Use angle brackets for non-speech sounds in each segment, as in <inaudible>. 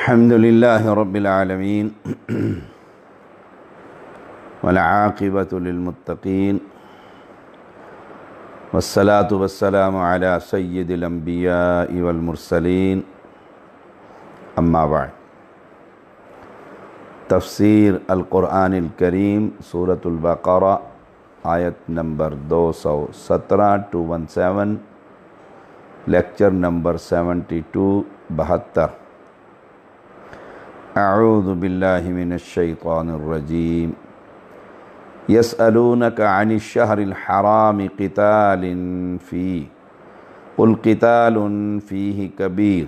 الحمد لله رب العالمين <clears throat> والعاقبة للمتقين والصلاة والسلام على سيد الأنبياء والمرسلين أما بعد تفسير القرآن الكريم سورة البقرة آية نمبر دو سو سترہ ٹو ون سیون لیکچر نمبر سیونٹی ٹو بہتر أعوذ بالله من الشيطان الرجيم يسألونك عن الشهر الحرام قتال فيه قل قتال فيه كبير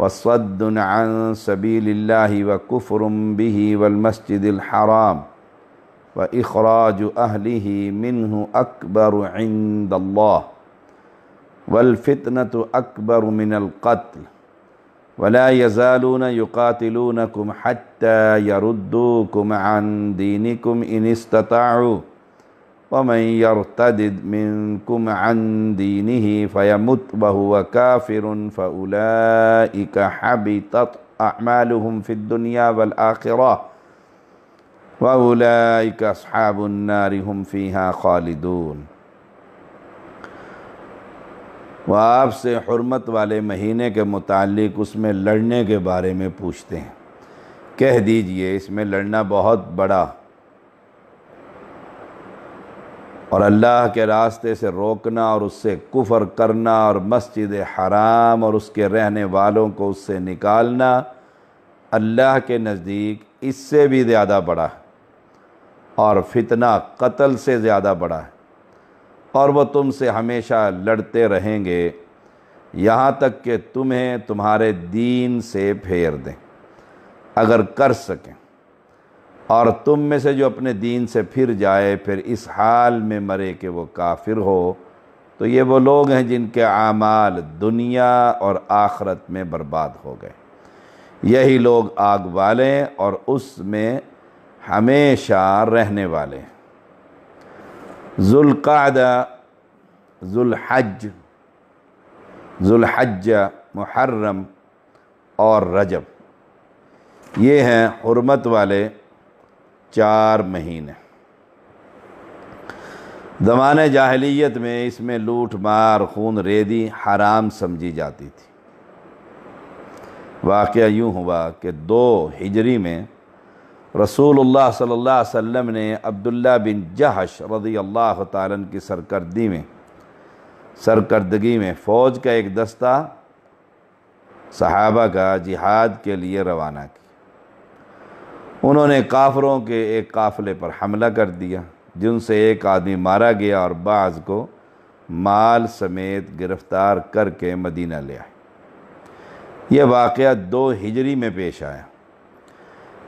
وصد عن سبيل الله وكفر به والمسجد الحرام وإخراج أهله منه أكبر عند الله والفتنة أكبر من القتل ولا يزالون يقاتلونكم حتى يردوكم عن دينكم إن استطاعوا ومن يرتد منكم عن دينه فيمت وهو كافر فأولئك حبطت أعمالهم في الدنيا والآخرة وأولئك أصحاب النار هم فيها خالدون वह आपसे हरमत वाले महीने के मुतालिक उसमें लड़ने के बारे में पूछते हैं कह दीजिए इसमें लड़ना बहुत बड़ा और अल्लाह के रास्ते से रोकना और उससे कुफर करना और मस्जिद हराम और उसके रहने वालों को उससे निकालना अल्लाह के नज़दीक इससे भी ज़्यादा बड़ा है और फितना कत्ल से ज़्यादा बड़ा है और वह तुमसे हमेशा लड़ते रहेंगे यहाँ तक कि तुम्हें तुम्हारे दीन से फेर दें अगर कर सकें और तुम में से जो अपने दीन से फिर जाए फिर इस हाल में मरे कि वो काफिर हो तो ये वो लोग हैं जिनके आमाल दुनिया और आखरत में बर्बाद हो गए यही लोग आग वाले और उसमें हमेशा रहने वाले हैं जुल्क़ादा जुल्हज जुल्हज मुहर्रम और रजब ये हैं हरमत वाले चार महीने ज़मान जाहलीत में इसमें लूट मार खून रेदी हराम समझी जाती थी वाक़ यूँ हुआ कि दो हिजरी में रसूलुल्लाह सल्लल्लाहु अलैहि वसल्लम ने अब्दुल्ला बिन जहश रदी अल्लाह तालन की सरकर्दी में सरकर्दगी में फ़ौज का एक दस्ता सहाबा का जिहाद के लिए रवाना किया उन्होंने काफरों के एक काफ़िले पर हमला कर दिया जिनसे एक आदमी मारा गया और बाज़ को माल समेत गिरफ़्तार करके मदीना ले आए यह वाक़ दो हिजरी में पेश आया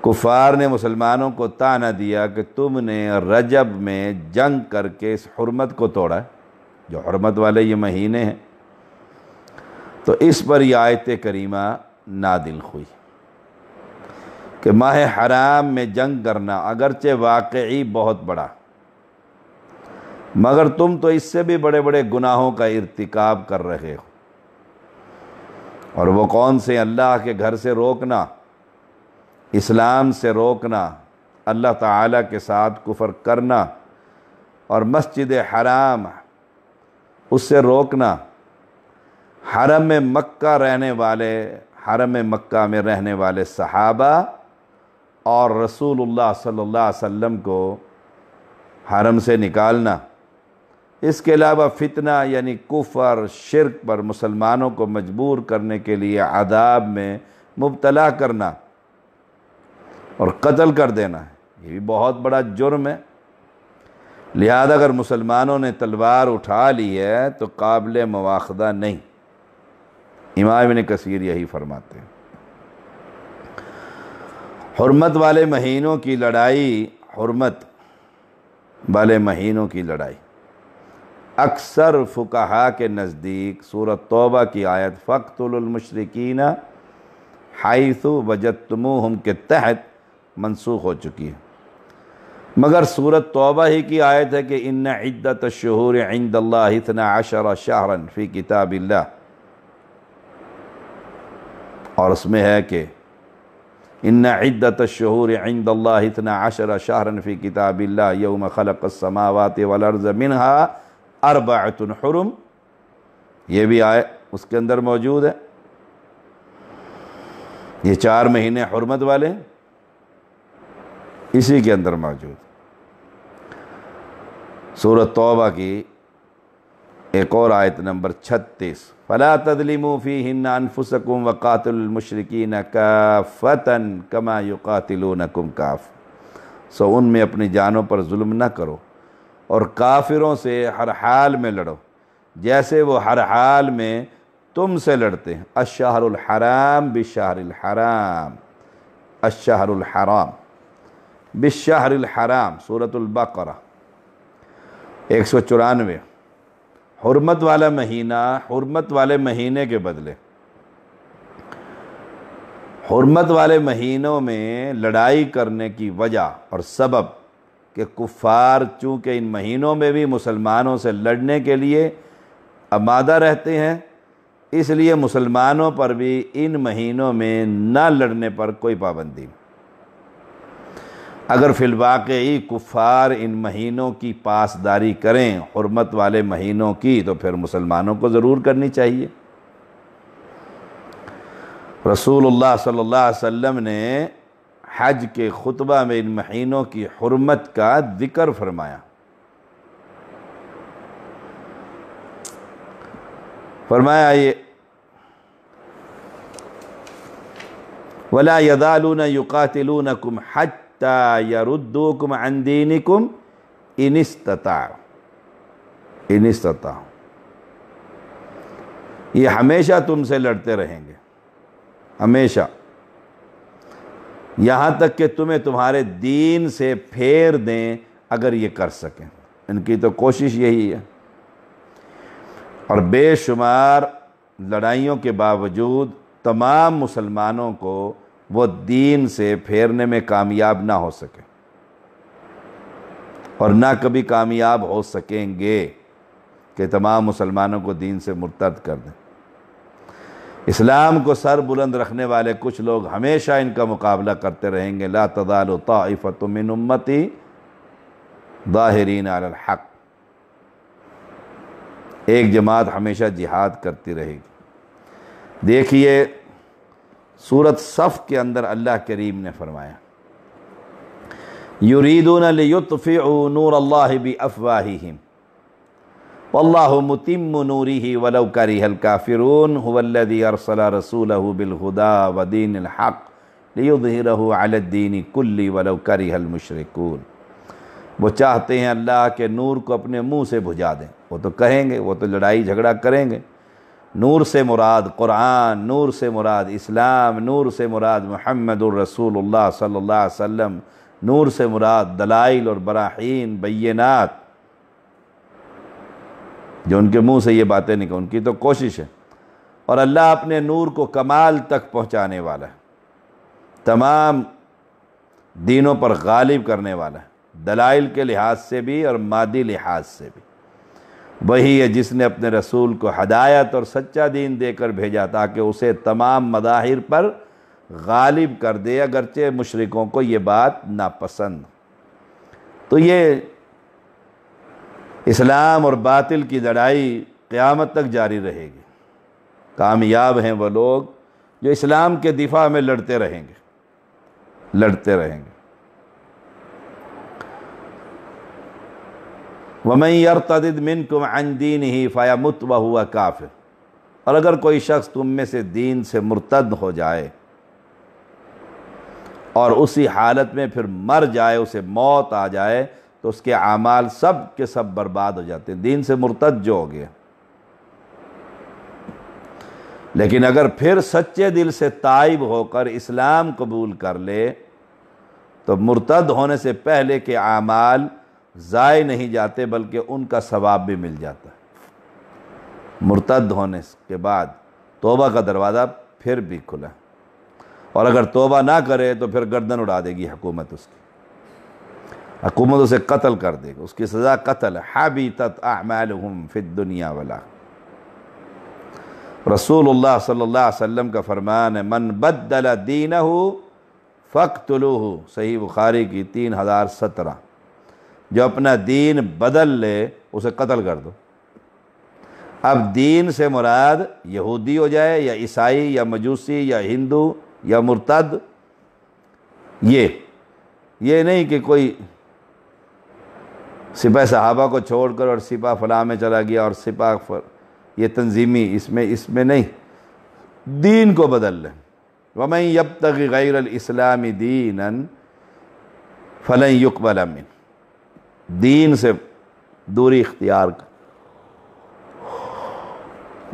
कुफार ने मुसलमानों को ताना दिया कि तुमने रजब में जंग करके इस हरमत को तोड़ा जो हरमत वाले ये महीने हैं तो इस पर यह आयत करीमा नादिल हुई कि माह हराम में जंग करना अगरचे वाकई बहुत बड़ा मगर तुम तो इससे भी बड़े बड़े गुनाहों का इरतिकाब कर रहे हो और वो कौन से अल्लाह के घर से रोकना इस्लाम से रोकना अल्लाह ताला के साथ कुफर करना और मस्जिद हराम उससे रोकना हरम मक्का रहने वाले हरम मक्का में रहने वाले सहाबा और रसूलुल्लाह सल्लल्लाहु अलैहि वसल्लम को हरम से निकालना इसके अलावा फितना यानी कुफर शिरक पर मुसलमानों को मजबूर करने के लिए आदाब में मुबतला करना और कत्ल कर देना है ये भी बहुत बड़ा जुर्म है लिहाजा अगर मुसलमानों ने तलवार उठा ली है तो काबिल मवाखदा नहीं इमाम ने कसीर यही फरमाते हैं हरमत वाले महीनों की लड़ाई हरमत वाले महीनों की लड़ाई अक्सर फुकाहा के नज़दीक सूरत तोबा की आयत फ़क्तुलमशरकिन हाइसु वजतमू हम के तहत मनसूख हो चुकी है मगर सूरत तोबा ही की आयत है कि इन इद्दत शहूर इंदल्ला इतना आशरा शाहरन फ़ी किताबिल्ला और उसमें है कि इन इद्दत शहूर इंदल्ला इतना आशर शाहरन फ़ी किताबिल्ला यौम खलक समावत वलर्ज मिनहा अरबातन ये भी आय उसके अंदर मौजूद है ये चार महीने हरमत वाले हैं इसी के अंदर मौजूद सूरत तौबा की एक और आयत नंबर छत्तीस फ़ला तदलिमूफ़ी हिन्नाफुसकुम न का फ़तन कमा युकातिलकुम काफ़ सो उनमें अपनी जानों पर जुल्म न करो और काफिरों से हर हाल में लड़ो जैसे वो हर हाल में तुम से लड़ते हैं अशहरुल हराम बिशहरुल हराम अशहरुल हराम बिशाहर हराम सूरतुल्बकर एक सौ चौरानवे हरमत वाला महीना हरमत वाले महीने के बदले हरमत वाले महीनों में लड़ाई करने की वजह और सबब के कुफ़ार चूँकि इन महीनों में भी मुसलमानों से लड़ने के लिए आमादा रहते हैं इसलिए मुसलमानों पर भी इन महीनों में ना लड़ने पर कोई पाबंदी अगर फिलवाकई कुफ़ार इन महीनों की पासदारी करें हरमत वाले महीनों की तो फिर मुसलमानों को ज़रूर करनी चाहिए रसूलुल्लाह सल्लल्लाहु अलैहि वसल्लम ने हज के खुतबा में इन महीनों की हरमत का ज़िक्र फरमाया फरमाया ये वला यदालू न न कुम हज हत्ता यरुद्दुकुम अंदीनिकुम इनिस्तता इनिस्तता ये हमेशा तुमसे लड़ते रहेंगे हमेशा यहाँ तक कि तुम्हें तुम्हारे दीन से फेर दें अगर ये कर सकें इनकी तो कोशिश यही है और बेशुमार लड़ाइयों के बावजूद तमाम मुसलमानों को वो दीन से फेरने में कामयाब ना हो सके और ना कभी कामयाब हो सकेंगे कि तमाम मुसलमानों को दीन से मुर्तद कर दें इस्लाम को सर बुलंद रखने वाले कुछ लोग हमेशा इनका मुकाबला करते रहेंगे ला तदाल ताइफ़त मिन उम्मती दाहरीन हक एक जमात हमेशा जिहाद करती रहेगी देखिए सूरत सफ़ के अंदर अल्लाह करीम ने फरमाया युरीदून लुतफ़ी नूर अल्लाह बी अफवाहिम वल्लाहु मुतिम नूरी ही वलो करी हल काफ़िरून हुवल्लदी अरसला रसूल बिलहुदा वदीन हक़ लियुदहिरहु अलद्दीनी कुल्ली वलो करी हल मुशरकून वो चाहते हैं अल्लाह के नूर को अपने मुंह से भुजा दें वो तो कहेंगे वो तो लड़ाई झगड़ा करेंगे नूर से मुराद कुरान नूर से मुराद इस्लाम नूर से मुराद महमद रसूलुल्लाह सल्लल्लाहु अलैहि वसल्लम नूर से मुराद दलाइल और बराहीन बैनात जो उनके मुंह से ये बातें निकल उनकी तो कोशिश है और अल्लाह अपने नूर को कमाल तक पहुंचाने वाला है तमाम दीनों पर गालिब करने वाला है दलाइल के लिहाज से भी और मादी लिहाज से भी वही है जिसने अपने रसूल को हदायत और सच्चा दीन देकर भेजा ताकि उसे तमाम मदाहिर पर गालिब कर दे अगरचे मशरक़ों को ये बात नापसंद तो ये इस्लाम और बातिल की लड़ाई क़्यामत तक जारी रहेगी कामयाब हैं वह लोग जो इस्लाम के दिफा में लड़ते रहेंगे लड़ते रहेंगे वमई यर तदिद मिन कुम दीन ही मुत व हुआ काफिर और अगर कोई शख्स तुम में से दीन से मुर्तद हो जाए और उसी हालत में फिर मर जाए उसे मौत आ जाए तो उसके अमाल सब के सब बर्बाद हो जाते हैं दीन से मुर्तद जो हो गया लेकिन अगर फिर सच्चे दिल से ताइब होकर इस्लाम कबूल कर ले तो मुर्तद होने से पहले के आमाल ज़ाय नहीं जाते बल्कि उनका सवाब भी मिल जाता है मुर्तद होने के बाद तोबा का दरवाज़ा फिर भी खुला और अगर तोबा ना करे तो फिर गर्दन उड़ा देगी हकूमत उसकी हकूमत उसे कत्ल कर देगी उसकी सज़ा कत्ल हाबी तत आमालहम फिद दुनिया वाला रसूल सल्ला का फरमान है मन बदला दीन हो फ़ख्तलू सही बुखारी की तीन हज़ार सत्रह जो अपना दीन बदल ले उसे कत्ल कर दो अब दीन से मुराद यहूदी हो जाए या ईसाई या मजूसी या हिंदू या मुर्तद ये ये नहीं कि कोई सिपा सहाबा को छोड़कर और सिपा फलाह में चला गया और सिपा फर ये तंजीमी इसमें इसमें नहीं दीन को बदल लें वमई यब तक गैर इस्लामी दीन फ़लन युकबल अमिन दीन से दूरी इख्तियार कर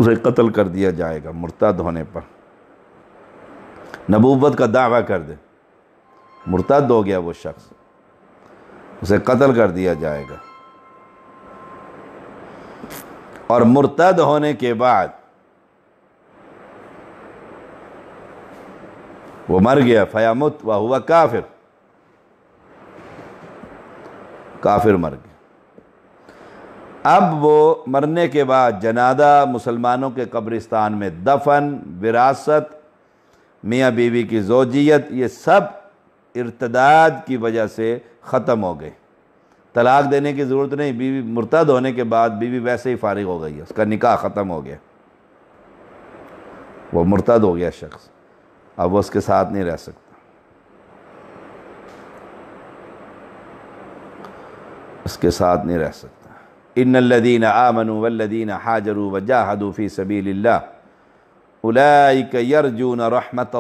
उसे कत्ल कर दिया जाएगा मुर्तद होने पर नबूबत का दावा कर दे मुर्तद हो गया वो शख्स उसे कत्ल कर दिया जाएगा और मुर्तद होने के बाद वो मर गया फयामुत व हुआ काफिर काफिर मर गया अब वो मरने के बाद जनादा मुसलमानों के कब्रिस्तान में दफन विरासत मियाँ बीवी की जोजियत ये सब इर्तदाद की वजह से ख़त्म हो गए तलाक देने की ज़रूरत नहीं बीवी मुर्तद होने के बाद बीवी वैसे ही फारिग हो गई है उसका निकाह ख़त्म हो गया वो मुर्तद हो गया शख्स अब वो उसके साथ नहीं रह सकता उसके साथ नहीं रह सकता इन लदीन आमनु वल्लदीन हाजरू वजाहदूफ़ी सबील्ला उलाइकरजून रहमत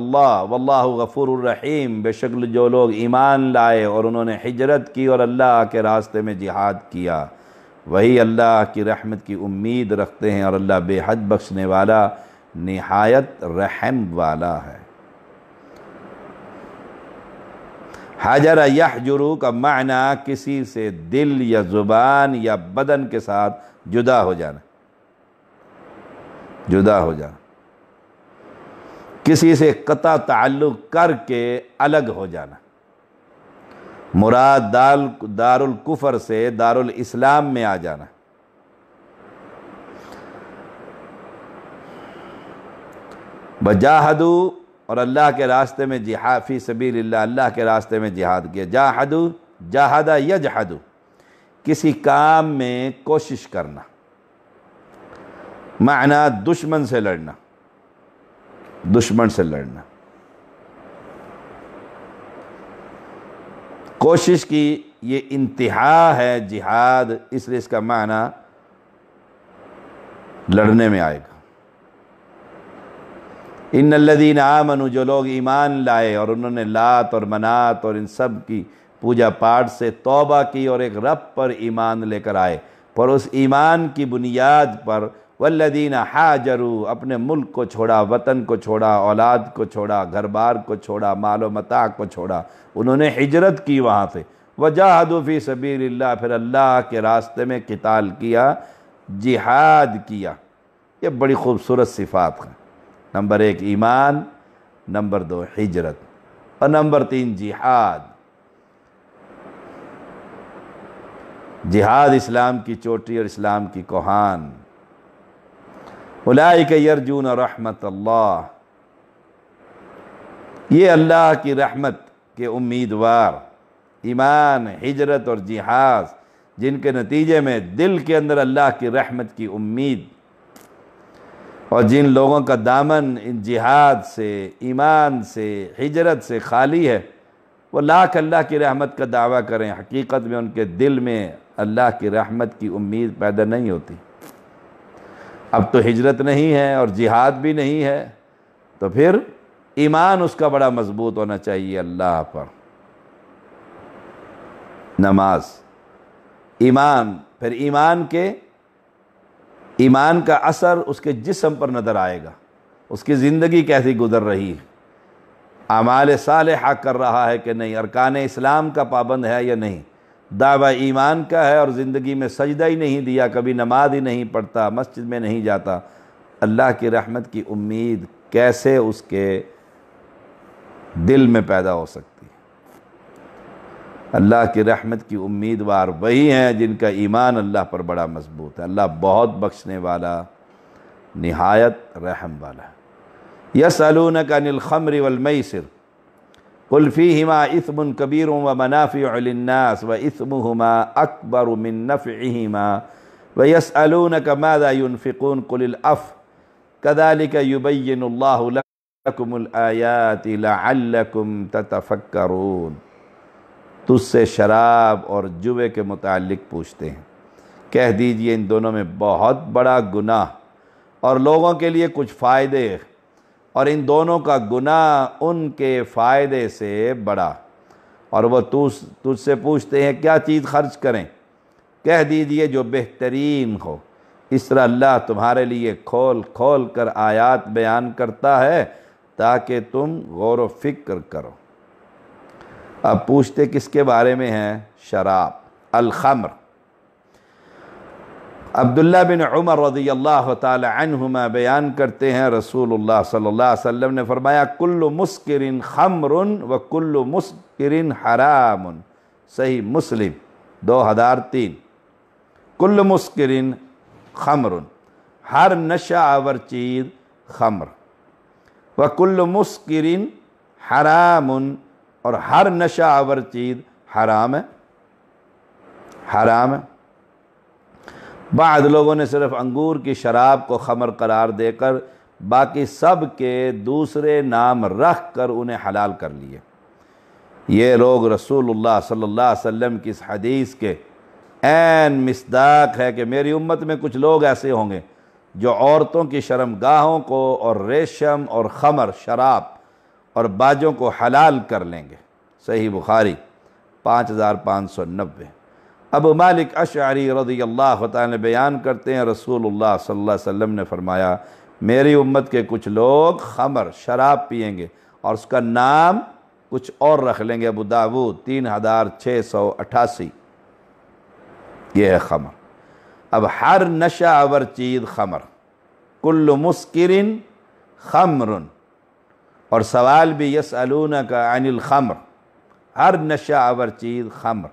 वल्ला गफ़ुररहीम बेशक्ल जो लोग ईमान लाए और उन्होंने हिजरत की और अल्लाह के रास्ते में जिहाद किया वही अल्लाह की रहमत की उम्मीद रखते हैं और अल्लाह बेहद बख्शने वाला नहायत रहम वाला है हजर यह जुरू का मायना किसी से दिल या ज़ुबान या बदन के साथ जुदा हो जाना जुदा हो जाना किसी से कता ताल्लुक़ करके अलग हो जाना मुराद दाल दारुल कुफर से दारुल इस्लाम में आ जाना बजाहदू और अल्लाह के रास्ते में जिहाफ़ी सबील अल्लाह के रास्ते में जिहाद किया जाहदु जाहदा जहादु किसी काम में कोशिश करना माना दुश्मन से लड़ना दुश्मन से लड़ना कोशिश की ये इंतहा है जिहाद इसलिए इसका माना लड़ने में आएगा इन लदीन आमनु जो लोग ईमान लाए और उन्होंने लात और मनात और इन सब की पूजा पाठ से तोबा की और एक रब पर ईमान लेकर आए पर उस ईमान की बुनियाद पर वल्लदीन हाजरू अपने मुल्क को छोड़ा वतन को छोड़ा औलाद को छोड़ा घर बार को छोड़ा मालो मता को छोड़ा उन्होंने हिजरत की वहाँ से वजाहदूफ़ी सबीर फिर अल्लाह के रास्ते में किताल किया जिहाद किया ये बड़ी खूबसूरत सिफात है नंबर एक ईमान नंबर दो हिजरत और नंबर तीन जिहाद जिहाद इस्लाम की चोटी और इस्लाम की कोहान उलाई के और रहमत अल्लाह ये अल्लाह की रहमत के उम्मीदवार ईमान हिजरत और जिहाज जिनके नतीजे में दिल के अंदर अल्लाह की रहमत की उम्मीद और जिन लोगों का दामन इन जिहाद से ईमान से हिजरत से खाली है वो लाख अल्लाह की रहमत का दावा करें हकीकत में उनके दिल में अल्लाह की रहमत की उम्मीद पैदा नहीं होती अब तो हिजरत नहीं है और जिहाद भी नहीं है तो फिर ईमान उसका बड़ा मजबूत होना चाहिए अल्लाह पर नमाज ईमान फिर ईमान के ईमान का असर उसके जिसम पर नज़र आएगा उसकी ज़िंदगी कैसी गुजर रही है आमाल साल हाक़ कर रहा है कि नहीं अरकान इस्लाम का पाबंद है या नहीं दावा ईमान का है और ज़िंदगी में सजदा ही नहीं दिया कभी नमाज ही नहीं पढ़ता मस्जिद में नहीं जाता अल्लाह की रहमत की उम्मीद कैसे उसके दिल में पैदा हो सकती अल्लाह की रहमत की उम्मीदवार वही हैं जिनका ईमान अल्लाह पर बड़ा मजबूत है अल्लाह बहुत बख्शने वाला नहायत रहम वाला है अलून का निलखमर वलमसर कुल्फ़ी हिमा इसमन कबीर व मनाफ़िलनास व इसमुमा अकबर मिन नफ़िमा व अलून का मादाफ़िकून कुलफ़ कदालिक युबैन लकुमल आयातिलकुम ततफ़क्रून तुझसे शराब और जुए के मुतालिक पूछते हैं कह दीजिए इन दोनों में बहुत बड़ा गुनाह और लोगों के लिए कुछ फ़ायदे और इन दोनों का गुनाह उनके फ़ायदे से बड़ा और वह तुझसे पूछते हैं क्या चीज़ खर्च करें कह दीजिए जो बेहतरीन हो इस तरह अल्लाह तुम्हारे लिए खोल खोल कर आयात बयान करता है ताकि तुम गौर व फिक्र करो अब पूछते किसके बारे में हैं शराब अलखम्र अब्दुल्ला बिन उमर रदी अल्लाह तुमा बयान करते हैं रसूलुल्लाह सल्लल्लाहु अलैहि वसल्लम ने फरमाया कुल्लु मुस्किरिन खमरुन व कुल्लु मुस्किरिन हरामुन सही मुस्लिम दो हज़ार तीन कुल्लु मुस्किरिन खमरुन हर नशा आवर चीज़ खमर व कुल्लु मुस्किरिन हरामुन और हर नशा आवर चीज़ हराम है हराम है बाद लोगों ने सिर्फ अंगूर की शराब को खमर करार देकर बाकी सब के दूसरे नाम रख कर उन्हें हलाल कर लिए ये लोग रसूलुल्लाह सल्लल्लाहु अलैहि वसल्लम की इस हदीस के एन मिसदाक है कि मेरी उम्मत में कुछ लोग ऐसे होंगे जो औरतों की शर्मगाहों को और रेशम और खमर शराब और बाजों को हलाल कर लेंगे सही बुखारी पाँच हज़ार पाँच सौ नब्बे अब मालिक अशारी रदी अल्लाह ने बयान करते हैं रसूलुल्लाह सल्लल्लाहु अलैहि वसल्लम ने फरमाया मेरी उम्मत के कुछ लोग खमर शराब पियेंगे और उसका नाम कुछ और रख लेंगे अबू दाऊद तीन हज़ार छः सौ अट्ठासी ये है खमर अब हर नशा अवर चीज़ खमर कुल्लु मुस्किरिन ख़मरुन और सवाल भी यस अलून का अनिल ख़मर हर नशा आवर चीज़ ख़मर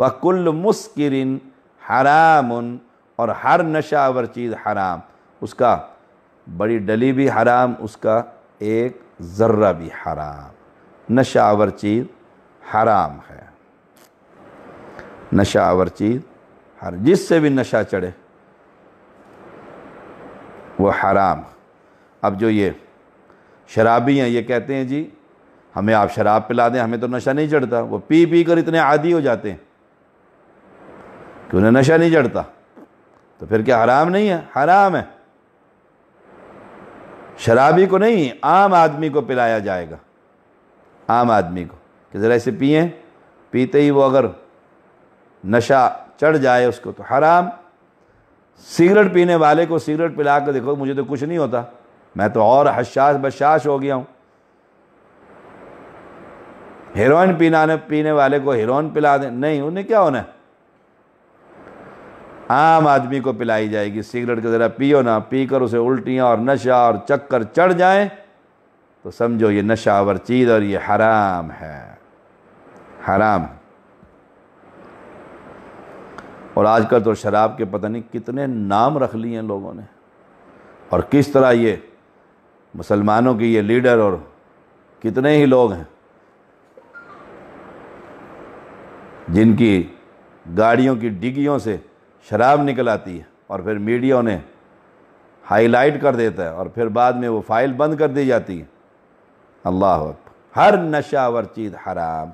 व कुल मुस्किरिन हराम और हर नशा आवर चीज़ हराम उसका बड़ी डली भी हराम उसका एक ज़र्रा भी हराम नशा आवर चीज़ हराम है नशा आवर चीज़ हर जिससे भी नशा चढ़े वो हराम अब जो ये शराबी हैं ये कहते हैं जी हमें आप शराब पिला दें हमें तो नशा नहीं चढ़ता वो पी पी कर इतने आदि हो जाते हैं कि उन्हें नशा नहीं चढ़ता तो फिर क्या हराम नहीं है हराम है शराबी को नहीं आम आदमी को पिलाया जाएगा आम आदमी को कि ज़रा इसे पिए पीते ही वो अगर नशा चढ़ जाए उसको तो हराम सिगरेट पीने वाले को सिगरेट पिला कर देखो मुझे तो कुछ नहीं होता मैं तो और हशास बशाश हो गया हूँ हेरोइन पीनाने पीने वाले को हेरोइन पिला दें नहीं उन्हें क्या होना है आम आदमी को पिलाई जाएगी सिगरेट के ज़रा पियो ना पीकर उसे उल्टियाँ और नशा और चक्कर चढ़ जाएं तो समझो ये नशावर चीज़ और ये हराम है हराम और आजकल तो शराब के पता नहीं कितने नाम रख लिए हैं लोगों ने और किस तरह ये मुसलमानों के ये लीडर और कितने ही लोग हैं जिनकी गाड़ियों की डिग्गियों से शराब निकल आती है और फिर मीडिया ने हाईलाइट कर देता है और फिर बाद में वो फाइल बंद कर दी जाती है अल्लाह हर नशावर चीज़ हराम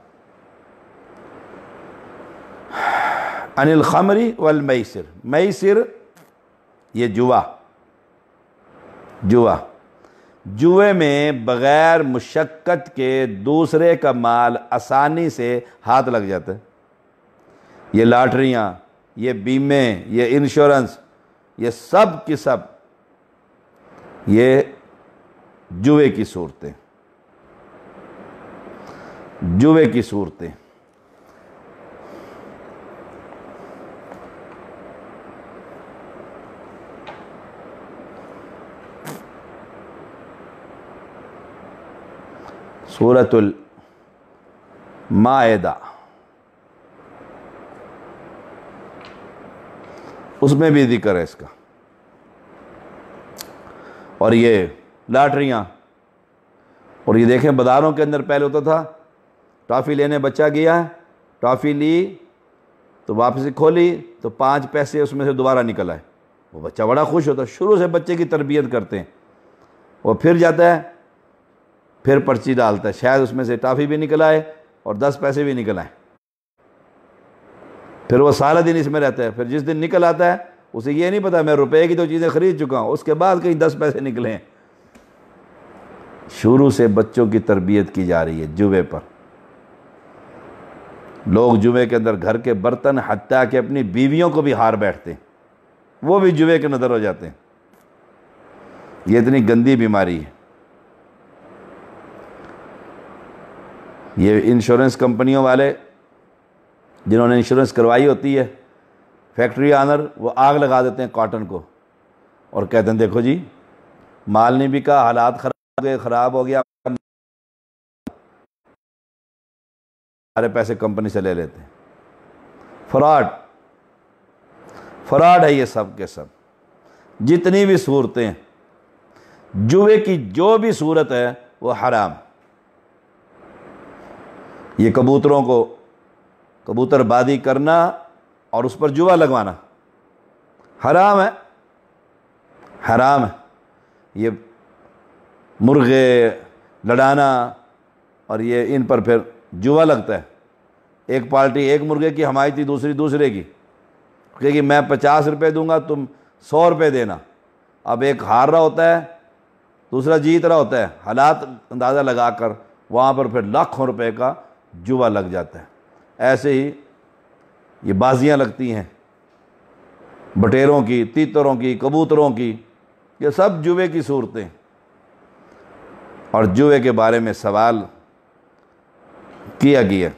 अनिल खमरी वल मैसर मैसर ये जुआ जुआ जुए में बग़ैर मुशक्क़त के दूसरे का माल आसानी से हाथ लग जाता है ये लाटरियाँ ये बीमे ये इंश्योरेंस ये सब की सब ये जुए की सूरतें जुए की सूरतें सूरतुल मायदा उसमें भी जिक्र है इसका और ये लाटरियाँ और ये देखें बाज़ारों के अंदर पहले होता था टॉफ़ी लेने बच्चा गया टॉफ़ी ली तो वापसी खोली तो पाँच पैसे उसमें से दोबारा निकल आए वो बच्चा बड़ा खुश होता शुरू से बच्चे की तरबियत करते हैं वो फिर जाता है फिर पर्ची डालता है शायद उसमें से टाफ़ी भी निकल आए और दस पैसे भी निकल आए फिर वो सारा दिन इसमें रहता है फिर जिस दिन निकल आता है उसे ये नहीं पता मैं रुपए की तो चीज़ें ख़रीद चुका हूँ उसके बाद कहीं दस पैसे निकले हैं शुरू से बच्चों की तरबियत की जा रही है जुबे पर लोग जुबे के अंदर घर के बर्तन हत्या के अपनी बीवियों को भी हार बैठते हैं वो भी जुबे के नज़र हो जाते हैं ये इतनी गंदी बीमारी है ये इंश्योरेंस कंपनियों वाले जिन्होंने इंश्योरेंस करवाई होती है फैक्ट्री आनर वो आग लगा देते हैं कॉटन को और कहते हैं देखो जी माल नहीं बिका हालात ख़राब हो गए ख़राब हो गया सारे पैसे कंपनी से ले लेते हैं फ्रॉड फ्रॉड है ये सब के सब जितनी भी सूरतें जुए की जो भी सूरत है वो हराम ये कबूतरों को बादी करना और उस पर जुआ लगवाना हराम है हराम है ये मुर्गे लड़ाना और ये इन पर फिर जुआ लगता है एक पार्टी एक मुर्गे की हमायती दूसरी दूसरे की क्योंकि मैं पचास रुपये दूंगा तुम सौ रुपये देना अब एक हार रहा होता है दूसरा जीत रहा होता है हालात अंदाज़ा लगा कर वहाँ पर फिर लाखों रुपए का जुआ लग जाता है ऐसे ही ये बाजियाँ लगती हैं बटेरों की तीतरों की कबूतरों की ये सब जुए की सूरतें और जुए के बारे में सवाल किया गया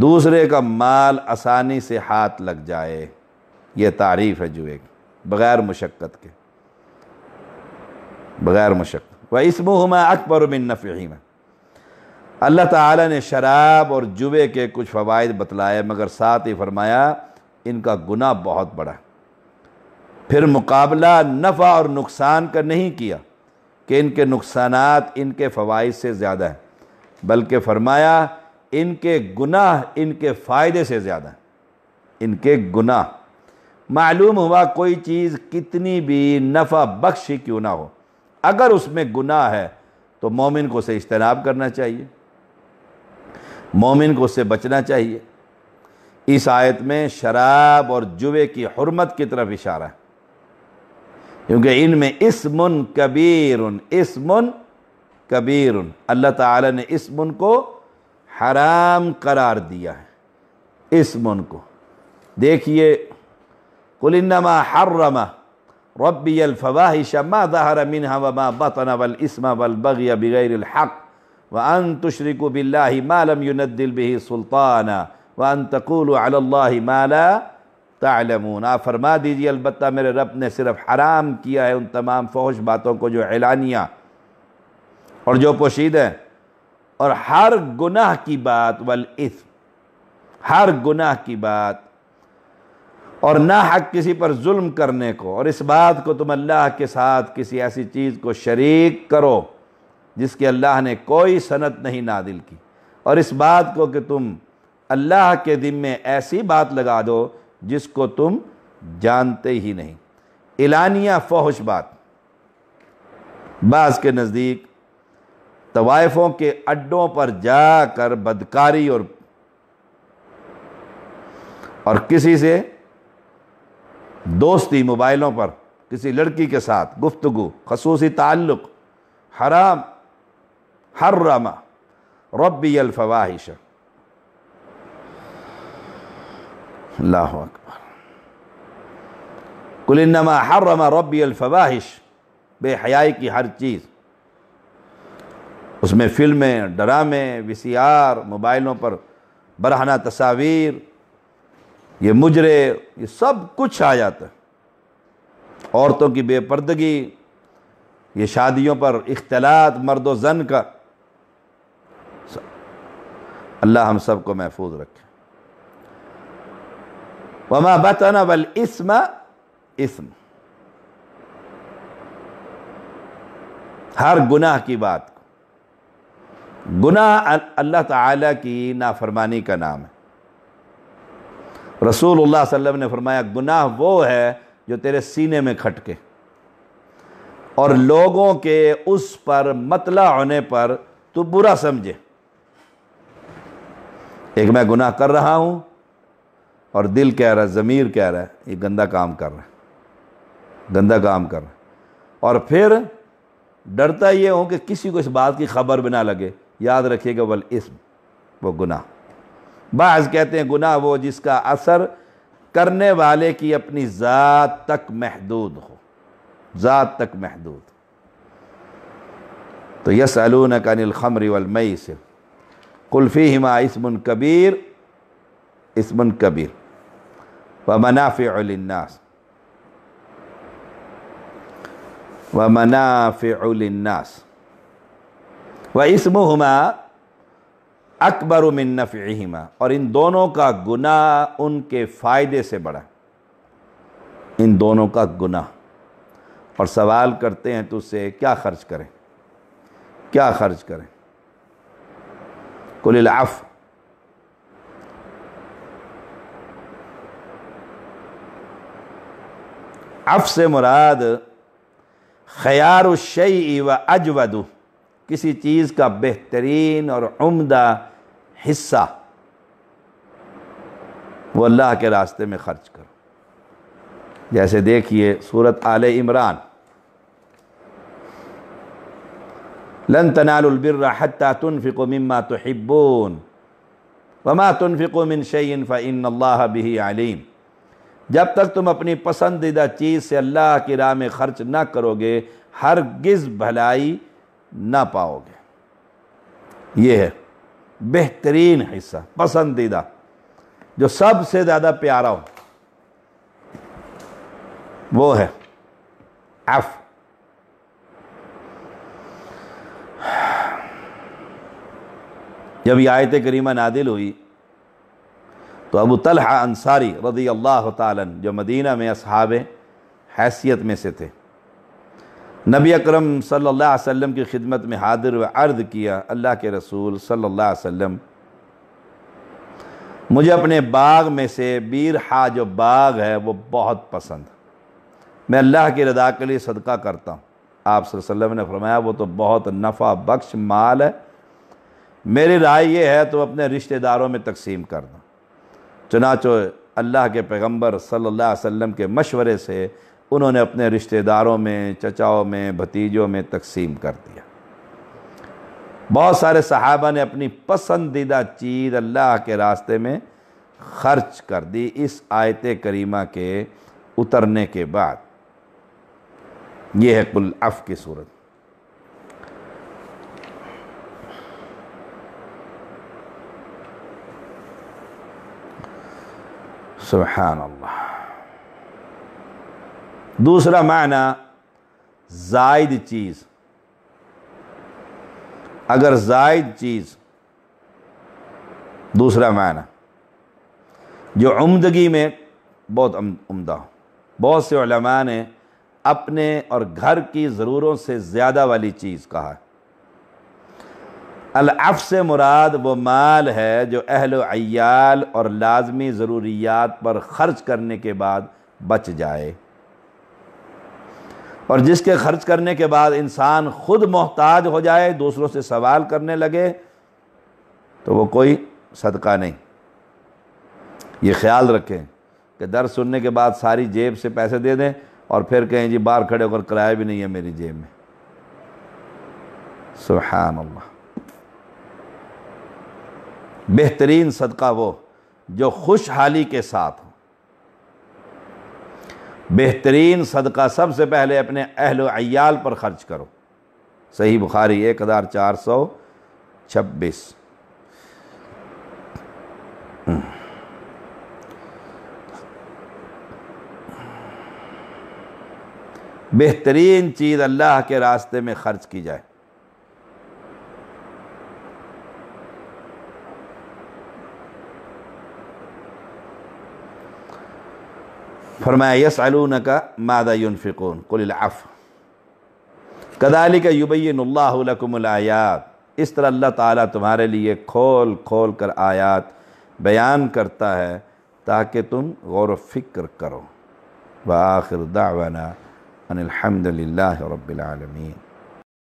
दूसरे का माल आसानी से हाथ लग जाए यह तारीफ है जुए की बग़ैर मुशक्क़त के बग़ैर मुशक्क़त व इसमें अकबर में नफ़ी में अल्लाह ताला ने शराब और जुबे के कुछ फ़वाद बतलाए मगर साथ ही फरमाया इनका गुना बहुत बड़ा फिर मुकाबला नफ़ा और नुकसान का नहीं किया कि इनके नुकसान इनके फ़वाद से ज़्यादा हैं बल्कि फरमाया इनके गुनाह इनके फ़ायदे से ज़्यादा हैं इनके गुनाह मालूम हुआ कोई चीज़ कितनी भी नफ़ा बख्शी क्यों ना हो अगर उसमें गुनाह है तो मोमिन को उसे इज्तनाब करना चाहिए मोमिन को उससे बचना चाहिए इस आयत में शराब और जुए की हरमत की तरफ इशारा है क्योंकि इनमें इसमुन कबीर इसमुन कबीर अल्लाह ताला ने इसमुन को हराम करार दिया है इसमुन को देखिए कुलिनमा हर्रमा रबी अलफवाहिशा मा दहर मिन हवा मा बतना वल इसमा वल बगिया बगैर हक़ व अन तुशरक बिल्ला मालम युनदिल बही सुल्ताना व अन तकुल माला तलमून आप फरमा दीजिए अलबत् मेरे रब ने सिर्फ हराम किया है उन तमाम फहश बातों को जो एलानिया और जो पोशीद हैं और हर गुनाह की बात वल इस हर गुनाह की बात और ना हक किसी पर जुल्म करने को और इस बात को तुम अल्लाह के साथ किसी ऐसी चीज़ को शरीक करो जिसके अल्लाह ने कोई सनत नहीं नादिल की और इस बात को कि तुम अल्लाह के दिन में ऐसी बात लगा दो जिसको तुम जानते ही नहीं एलानिया फौश बात बास के नज़दीक तवायफ़ों के अड्डों पर जाकर बदकारी और और किसी से दोस्ती मोबाइलों पर किसी लड़की के साथ गुफ्तगु खसूसी ताल्लुक़ हराम ربي الفواحش الله اكبر قل انما حرم ربي الفواحش बेहयाई की हर चीज़ उसमें फिल्में ड्रामे वी मोबाइलों पर बरहना तस्वीर ये मुजरे ये सब कुछ आ जाता है औरतों की बेपर्दगी ये शादियों पर इख्तलात मर्द व जन का अल्लाह हम सब को महफूज रखे वमा बतना बल इसम इसम हर गुनाह की बात को गुनाह अल्लाह ताला की नाफरमानी का नाम है रसूल वसल्लम ने फरमाया गुनाह वो है जो तेरे सीने में खटके और लोगों के उस पर मतला होने पर तू बुरा समझे एक मैं गुनाह कर रहा हूँ और दिल कह रहा है ज़मीर कह रहा है ये गंदा काम कर रहा है गंदा काम कर रहा है और फिर डरता ये हो कि किसी को इस बात की खबर भी ना लगे याद रखिएगा वल इसम वो गुनाह बाज़ कहते हैं गुनाह वो जिसका असर करने वाले की अपनी ज़ात तक महदूद हो ज़ात तक महदूद तो यस अलून कनिल खमरी वलमई सिर्फ कुल्फ़ी हिमा इसमन कबीर इसमन कबीर व मनाफ़िलनास व मनाफ़िलनास व इसम हुमा अकबर हिमा और इन दोनों का गुना उनके फ़ायदे से बड़ा इन दोनों का गुना और सवाल करते हैं तो उससे क्या खर्च करें क्या खर्च करें कुलफ़ अफ से मुराद खयार शई व अजवद किसी चीज़ का बेहतरीन और उम्दा हिस्सा वो अल्लाह के रास्ते में ख़र्च करो जैसे देखिए सूरत आल इमरान लन तनाबिरतुनफ़िकम्मा तो हिब्बोन वमा तुनफ़िकमिन शैन फ़िन अल्लाह बिही आलिम जब तक तुम अपनी पसंदीदा चीज़ से अल्लाह की राह में ख़र्च ना करोगे हरगिज़ भलाई ना पाओगे ये है बेहतरीन हिस्सा पसंदीदा जो सबसे ज़्यादा प्यारा हो वो है एफ़ जब ये आयत करीमा नादिल हुई तो अबू तलहा अंसारी रदी अल्लाह तन जो मदीना में असहाब हैसियत में से थे नबी अकरम सल्लल्लाहु अलैहि वसल्लम की खिदमत में हाजिर व अर्द किया अल्लाह के रसूल सल्लल्लाहु अलैहि वसल्लम मुझे अपने बाग में से बीरहा जो बाग है वो बहुत पसंद मैं अल्लाह की रदा के लिए सदका करता हूँ आप वसल्लम ने फरमाया वो तो बहुत नफ़ा बख्श माल है मेरी राय ये है तो अपने रिश्तेदारों में तकसीम कर दो चनाचो अल्लाह के पैगम्बर सल्ला वसम के मशवरे से उन्होंने अपने रिश्तेदारों में चचाओं में भतीजों में तकसीम कर दिया बहुत सारे सहाबा ने अपनी पसंदीदा चीज़ अल्लाह के रास्ते में खर्च कर दी इस आयत करीमा के उतरने के बाद यह है कुल अफ़ की सूरत सुबहान अल्लाह दूसरा माना जायद चीज़ अगर जायद चीज़ दूसरा माना जो उमदगी में बहुत उमदा हो बहुत से ने अपने और घर की ज़रूरों से ज़्यादा वाली चीज़ कहा है अलअफ़ से मुराद वो माल है जो अहल अयाल और लाजमी ज़रूरियात पर ख़र्च करने के बाद बच जाए और जिसके ख़र्च करने के बाद इंसान ख़ुद मोहताज हो जाए दूसरों से सवाल करने लगे तो वो कोई सदका नहीं ये ख्याल रखें कि दर सुनने के बाद सारी जेब से पैसे दे दें और फिर कहें जी बाहर खड़े होकर किराया भी नहीं है मेरी जेब में सुबहान अल्लाह बेहतरीन सदका वो जो खुशहाली के साथ हो बेहतरीन सदका सबसे पहले अपने अहल अयाल पर ख़र्च करो सही बुखारी एक हज़ार चार सौ छब्बीस बेहतरीन चीज़ अल्लाह के रास्ते में ख़र्च की जाए फरमाया यस अलून का मादा युनफिकोन कुलफ़ कदाली का युबैनकमलायात इस तरह अल्लाह ताला तुम्हारे लिए खोल खोल कर आयात बयान करता है ताकि तुम गौर फिक्र करो बआखिर दावाना अनिलहमदिल्ला रबालमीन